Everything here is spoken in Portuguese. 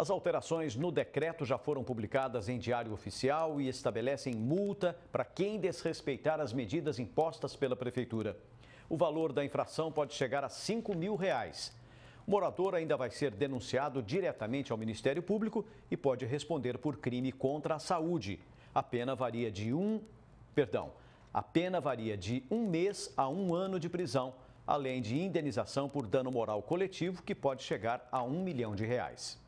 As alterações no decreto já foram publicadas em Diário Oficial e estabelecem multa para quem desrespeitar as medidas impostas pela Prefeitura. O valor da infração pode chegar a 5 mil reais. O morador ainda vai ser denunciado diretamente ao Ministério Público e pode responder por crime contra a saúde. A pena varia de um, perdão, a pena varia de um mês a um ano de prisão, além de indenização por dano moral coletivo, que pode chegar a um milhão de reais.